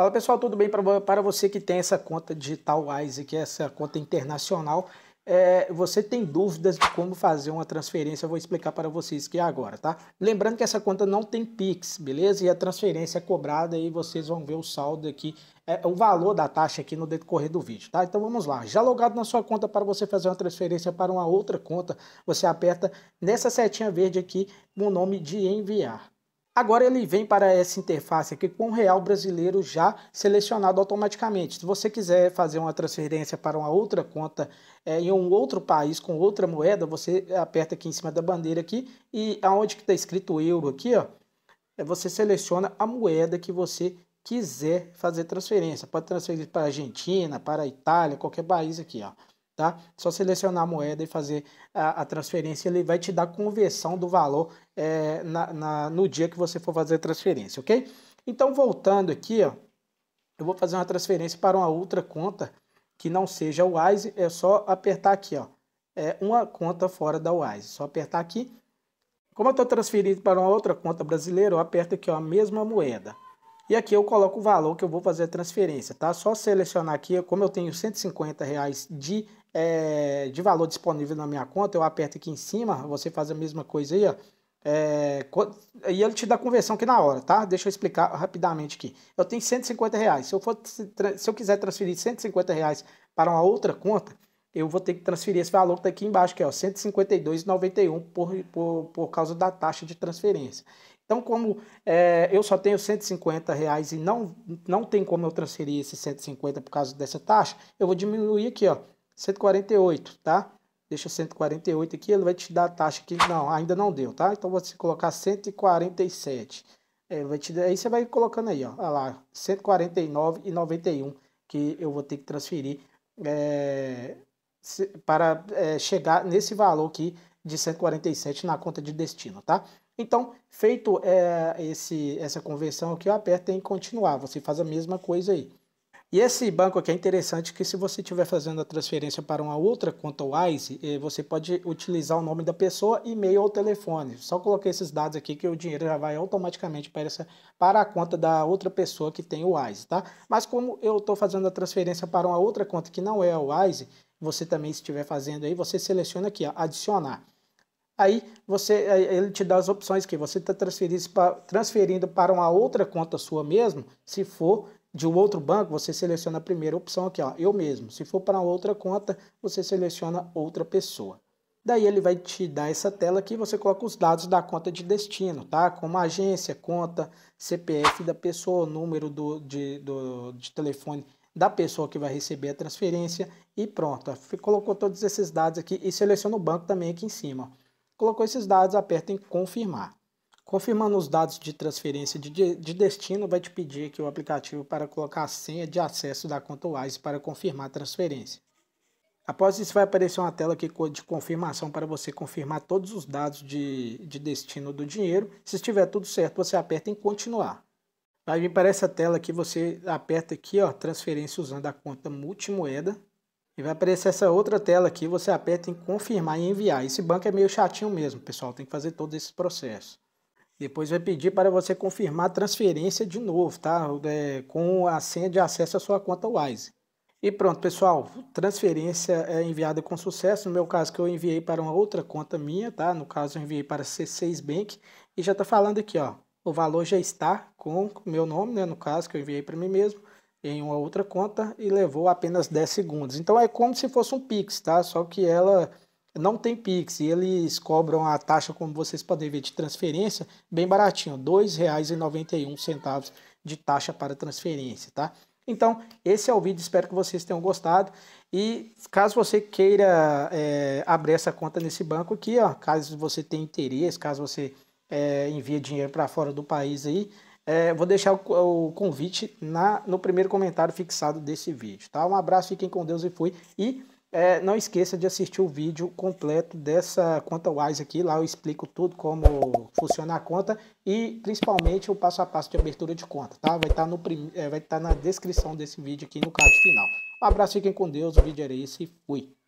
Fala pessoal, tudo bem? Para você que tem essa conta digital Wise, que é essa conta internacional, é, você tem dúvidas de como fazer uma transferência, eu vou explicar para vocês que é agora, tá? Lembrando que essa conta não tem Pix, beleza? E a transferência é cobrada e vocês vão ver o saldo aqui, é, o valor da taxa aqui no decorrer do vídeo, tá? Então vamos lá. Já logado na sua conta para você fazer uma transferência para uma outra conta, você aperta nessa setinha verde aqui no nome de enviar. Agora ele vem para essa interface aqui com o real brasileiro já selecionado automaticamente. Se você quiser fazer uma transferência para uma outra conta é, em um outro país com outra moeda, você aperta aqui em cima da bandeira aqui e aonde que está escrito euro aqui, ó, é, você seleciona a moeda que você quiser fazer transferência. Pode transferir para Argentina, para Itália, qualquer país aqui, ó tá? Só selecionar a moeda e fazer a, a transferência, ele vai te dar conversão do valor é, na, na, no dia que você for fazer a transferência, ok? Então, voltando aqui, ó, eu vou fazer uma transferência para uma outra conta que não seja o Wise, é só apertar aqui, ó, é uma conta fora da Wise, só apertar aqui. Como eu estou transferindo para uma outra conta brasileira, eu aperto aqui ó, a mesma moeda. E aqui eu coloco o valor que eu vou fazer a transferência, tá? Só selecionar aqui, como eu tenho 150 reais de, é, de valor disponível na minha conta, eu aperto aqui em cima, você faz a mesma coisa aí, ó. É, e ele te dá conversão aqui na hora, tá? Deixa eu explicar rapidamente aqui. Eu tenho 150 reais. Se eu, for, se eu quiser transferir 150 reais para uma outra conta, eu vou ter que transferir esse valor que está aqui embaixo, que é R$ 152,91 por, por, por causa da taxa de transferência. Então, como é, eu só tenho 150 reais e não, não tem como eu transferir esses 150 por causa dessa taxa, eu vou diminuir aqui, ó, 148, tá? Deixa 148 aqui, ele vai te dar a taxa que não, ainda não deu, tá? Então, você colocar 147. Ele é, vai te, aí você vai colocando aí, ó, olha lá, 149,91 que eu vou ter que transferir é, para é, chegar nesse valor aqui de 147 na conta de destino, tá? Então, feito é, esse, essa conversão aqui, eu aperto em continuar. Você faz a mesma coisa aí. E esse banco aqui é interessante que se você estiver fazendo a transferência para uma outra conta Wise, eh, você pode utilizar o nome da pessoa, e-mail ou telefone. Só coloquei esses dados aqui que o dinheiro já vai automaticamente para, essa, para a conta da outra pessoa que tem o Wise, tá? Mas como eu estou fazendo a transferência para uma outra conta que não é a Wise, você também estiver fazendo aí, você seleciona aqui, ó, adicionar aí você ele te dá as opções que você está transferindo para uma outra conta sua mesmo, se for de um outro banco, você seleciona a primeira opção aqui, ó, eu mesmo. Se for para outra conta, você seleciona outra pessoa. Daí ele vai te dar essa tela aqui, você coloca os dados da conta de destino, tá? Como agência, conta, CPF da pessoa, número do, de, do, de telefone da pessoa que vai receber a transferência e pronto. Colocou todos esses dados aqui e seleciona o banco também aqui em cima. Colocou esses dados, aperta em confirmar. Confirmando os dados de transferência de, de destino, vai te pedir aqui o aplicativo para colocar a senha de acesso da conta Wise para confirmar a transferência. Após isso, vai aparecer uma tela aqui de confirmação para você confirmar todos os dados de, de destino do dinheiro. Se estiver tudo certo, você aperta em continuar. Vai vir para essa tela aqui, você aperta aqui, ó, transferência usando a conta multimoeda. E vai aparecer essa outra tela aqui, você aperta em confirmar e enviar. Esse banco é meio chatinho mesmo, pessoal, tem que fazer todos esses processos. Depois vai pedir para você confirmar a transferência de novo, tá? É, com a senha de acesso à sua conta Wise. E pronto, pessoal, transferência é enviada com sucesso. No meu caso, que eu enviei para uma outra conta minha, tá? No caso, eu enviei para C6 Bank e já está falando aqui, ó. O valor já está com o meu nome, né? No caso, que eu enviei para mim mesmo em uma outra conta e levou apenas 10 segundos. Então é como se fosse um Pix, tá? Só que ela não tem Pix e eles cobram a taxa, como vocês podem ver, de transferência, bem baratinho, R$ 2,91 de taxa para transferência, tá? Então, esse é o vídeo, espero que vocês tenham gostado. E caso você queira é, abrir essa conta nesse banco aqui, ó, caso você tenha interesse, caso você é, envie dinheiro para fora do país aí, é, vou deixar o, o convite na, no primeiro comentário fixado desse vídeo, tá? Um abraço, fiquem com Deus e fui. E é, não esqueça de assistir o vídeo completo dessa conta Wise aqui. Lá eu explico tudo como funciona a conta e principalmente o passo a passo de abertura de conta, tá? Vai estar tá no É, vai estar tá na descrição desse vídeo aqui no card final. Um abraço, fiquem com Deus. O vídeo era esse e fui.